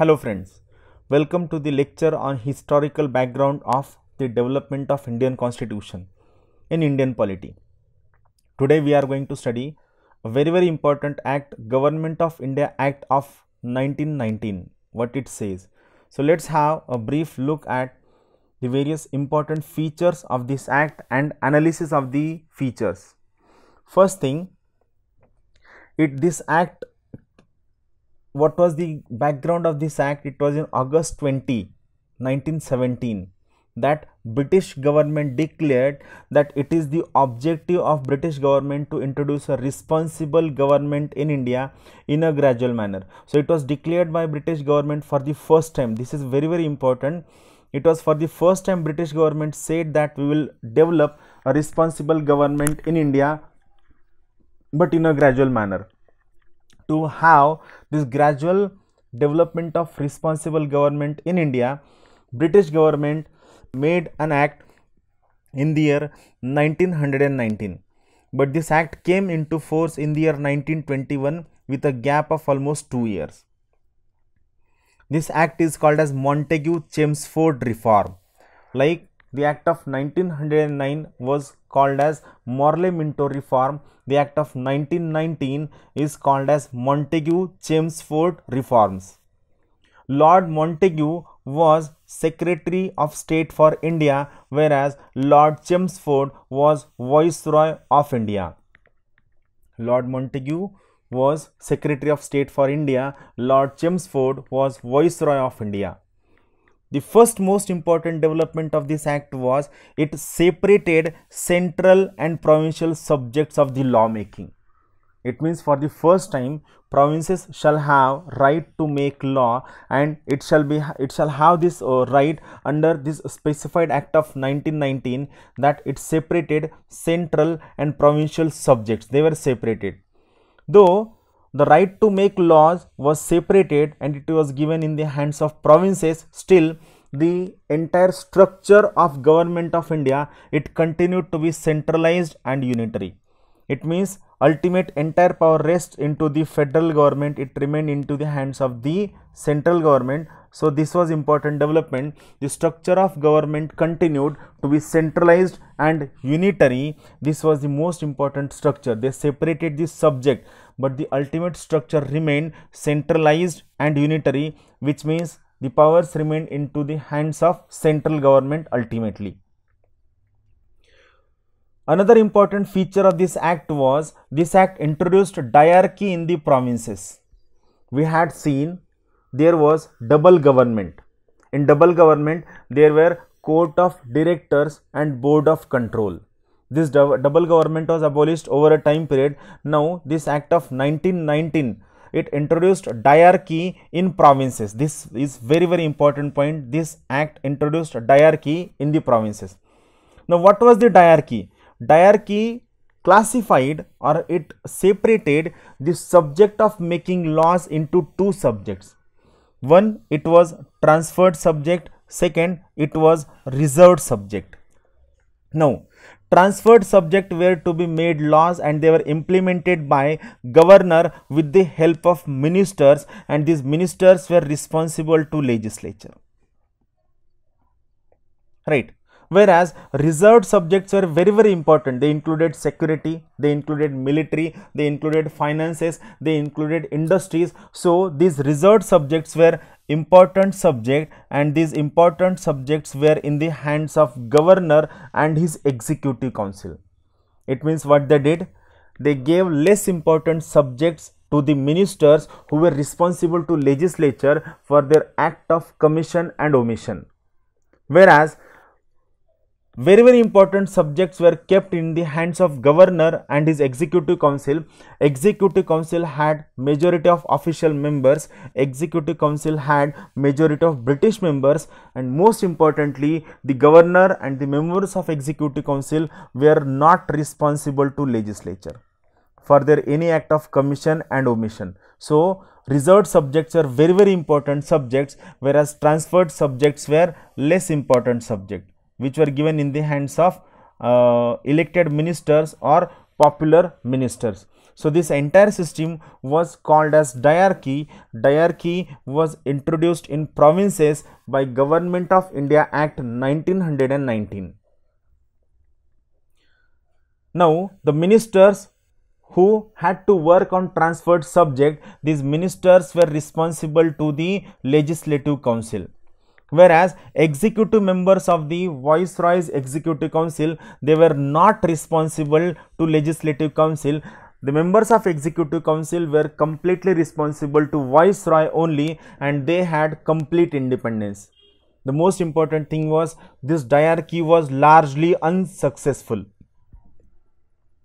Hello friends, welcome to the lecture on historical background of the development of Indian constitution in Indian polity. Today we are going to study a very very important act Government of India Act of 1919 what it says. So let's have a brief look at the various important features of this act and analysis of the features. First thing it this act what was the background of this act? It was in August 20, 1917 that British government declared that it is the objective of British government to introduce a responsible government in India in a gradual manner. So, it was declared by British government for the first time. This is very, very important. It was for the first time British government said that we will develop a responsible government in India, but in a gradual manner to have this gradual development of responsible government in India, British government made an act in the year 1919. But this act came into force in the year 1921 with a gap of almost two years. This act is called as Montagu Chelmsford Reform. Like the Act of 1909 was called as Morley-Minto reform. The Act of 1919 is called as Montagu-Chelmsford reforms. Lord Montagu was Secretary of State for India, whereas Lord Chelmsford was Viceroy of India. Lord Montagu was Secretary of State for India, Lord Chelmsford was Viceroy of India. The first most important development of this act was it separated central and provincial subjects of the lawmaking. It means for the first time provinces shall have right to make law and it shall be it shall have this uh, right under this specified act of 1919 that it separated central and provincial subjects they were separated though the right to make laws was separated and it was given in the hands of provinces still the entire structure of government of india it continued to be centralized and unitary it means ultimate entire power rests into the federal government it remained into the hands of the central government so this was important development. The structure of government continued to be centralized and unitary. This was the most important structure. They separated the subject, but the ultimate structure remained centralized and unitary, which means the powers remained into the hands of central government ultimately. Another important feature of this act was this act introduced diarchy in the provinces. We had seen there was double government. In double government, there were court of directors and board of control. This double government was abolished over a time period. Now, this act of 1919 it introduced diarchy in provinces this is very very important point this act introduced diarchy in the provinces now what was the diarchy diarchy classified or it separated the subject of making laws into two subjects one it was transferred subject second it was reserved subject now transferred subject were to be made laws and they were implemented by governor with the help of ministers and these ministers were responsible to legislature right whereas reserved subjects were very very important they included security they included military they included finances they included industries so these reserved subjects were important subject and these important subjects were in the hands of governor and his executive council it means what they did they gave less important subjects to the ministers who were responsible to legislature for their act of commission and omission whereas very very important subjects were kept in the hands of governor and his executive council executive council had majority of official members executive council had majority of british members and most importantly the governor and the members of executive council were not responsible to legislature for their any act of commission and omission so reserved subjects were very very important subjects whereas transferred subjects were less important subject which were given in the hands of uh, elected ministers or popular ministers. So, this entire system was called as diarchy. Diarchy was introduced in provinces by Government of India Act 1919. Now, the ministers who had to work on transferred subject, these ministers were responsible to the legislative council whereas executive members of the viceroy's executive council they were not responsible to legislative council the members of executive council were completely responsible to viceroy only and they had complete independence the most important thing was this diarchy was largely unsuccessful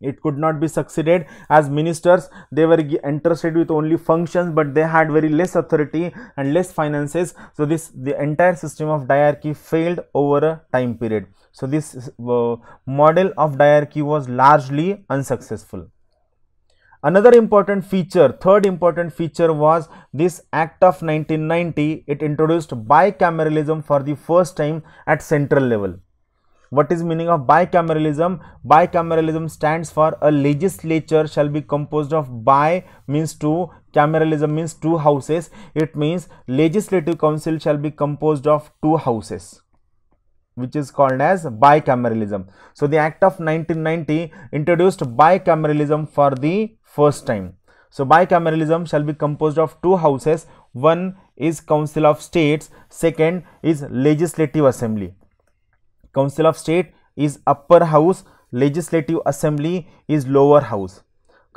it could not be succeeded as ministers they were entrusted with only functions but they had very less authority and less finances so this the entire system of diarchy failed over a time period so this uh, model of diarchy was largely unsuccessful another important feature third important feature was this act of 1990 it introduced bicameralism for the first time at central level what is meaning of bicameralism bicameralism stands for a legislature shall be composed of bi means two cameralism means two houses it means legislative council shall be composed of two houses which is called as bicameralism so the act of 1990 introduced bicameralism for the first time so bicameralism shall be composed of two houses one is council of states second is legislative assembly council of state is upper house legislative assembly is lower house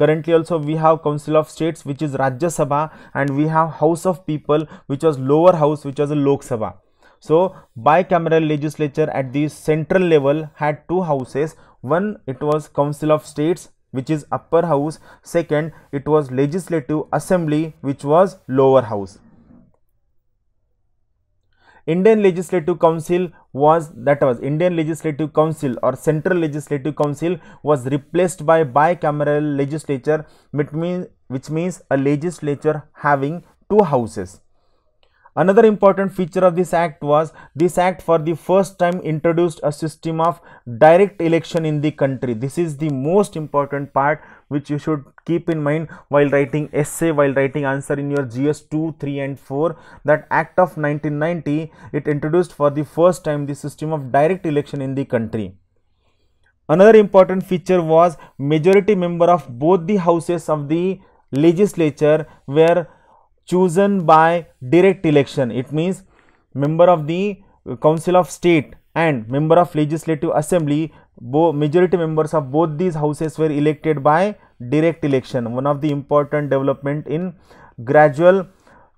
currently also we have council of states which is rajya sabha and we have house of people which was lower house which was a lok sabha so bicameral legislature at the central level had two houses one it was council of states which is upper house second it was legislative assembly which was lower house Indian Legislative Council was that was Indian Legislative Council or Central Legislative Council was replaced by bicameral legislature which means which means a legislature having two houses. Another important feature of this act was this act for the first time introduced a system of direct election in the country. This is the most important part which you should keep in mind while writing essay while writing answer in your gs2 3 and 4 that act of 1990 it introduced for the first time the system of direct election in the country another important feature was majority member of both the houses of the legislature were chosen by direct election it means member of the council of state and member of legislative assembly majority members of both these houses were elected by direct election, one of the important development in gradual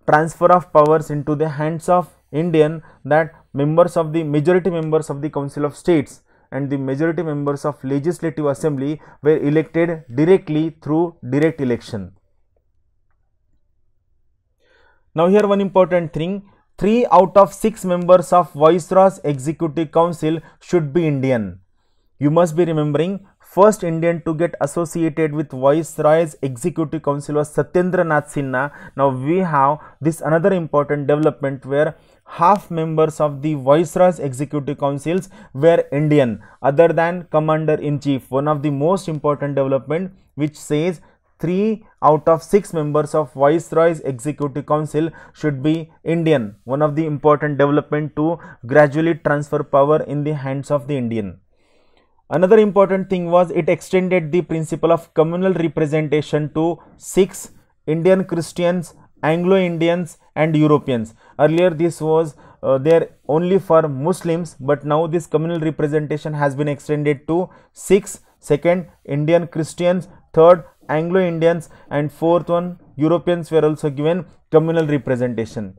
transfer of powers into the hands of Indian that members of the majority members of the Council of States and the majority members of legislative assembly were elected directly through direct election. Now, here one important thing 3 out of 6 members of Viceroy's executive council should be Indian you must be remembering first Indian to get associated with Viceroy's executive council was Satyendra Nath Sinha. Now we have this another important development where half members of the Viceroy's executive councils were Indian other than commander-in-chief. One of the most important development which says 3 out of 6 members of Viceroy's Executive Council should be Indian, one of the important development to gradually transfer power in the hands of the Indian. Another important thing was it extended the principle of communal representation to six Indian Christians, Anglo Indians and Europeans. Earlier this was uh, there only for Muslims, but now this communal representation has been extended to Second, Indian Christians, third Anglo Indians and fourth one Europeans were also given communal representation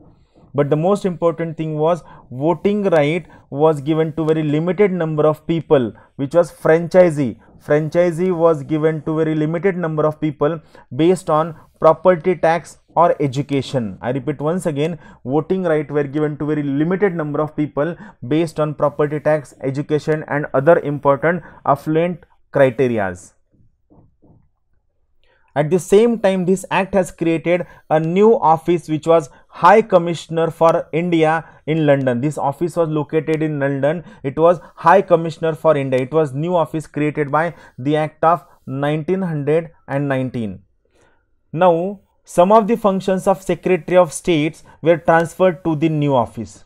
but the most important thing was voting right was given to very limited number of people which was franchisee franchisee was given to very limited number of people based on property tax or education. I repeat once again, voting right were given to very limited number of people based on property tax, education and other important affluent criterias. At the same time, this act has created a new office which was High Commissioner for India in London. This office was located in London. It was High Commissioner for India. It was new office created by the Act of 1919. Now, some of the functions of Secretary of States were transferred to the new office.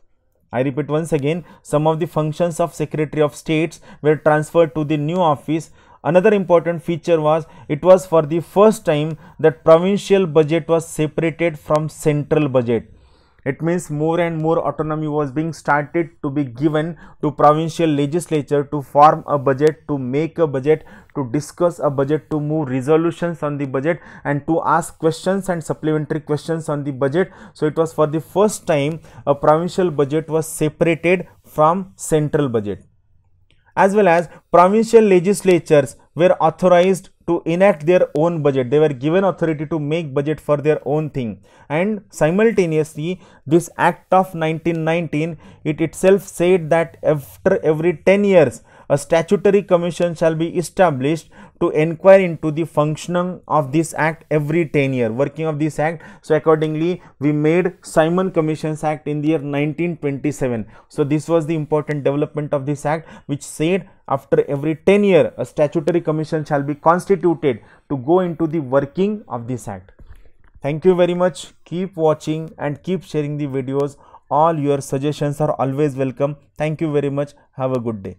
I repeat once again, some of the functions of Secretary of States were transferred to the new office Another important feature was it was for the first time that provincial budget was separated from central budget. It means more and more autonomy was being started to be given to provincial legislature to form a budget, to make a budget, to discuss a budget, to move resolutions on the budget and to ask questions and supplementary questions on the budget. So, it was for the first time a provincial budget was separated from central budget as well as provincial legislatures were authorized to enact their own budget. They were given authority to make budget for their own thing. And simultaneously, this Act of 1919, it itself said that after every 10 years, a statutory commission shall be established to inquire into the functioning of this act every 10 year working of this act so accordingly we made simon commissions act in the year 1927 so this was the important development of this act which said after every 10 year a statutory commission shall be constituted to go into the working of this act thank you very much keep watching and keep sharing the videos all your suggestions are always welcome thank you very much have a good day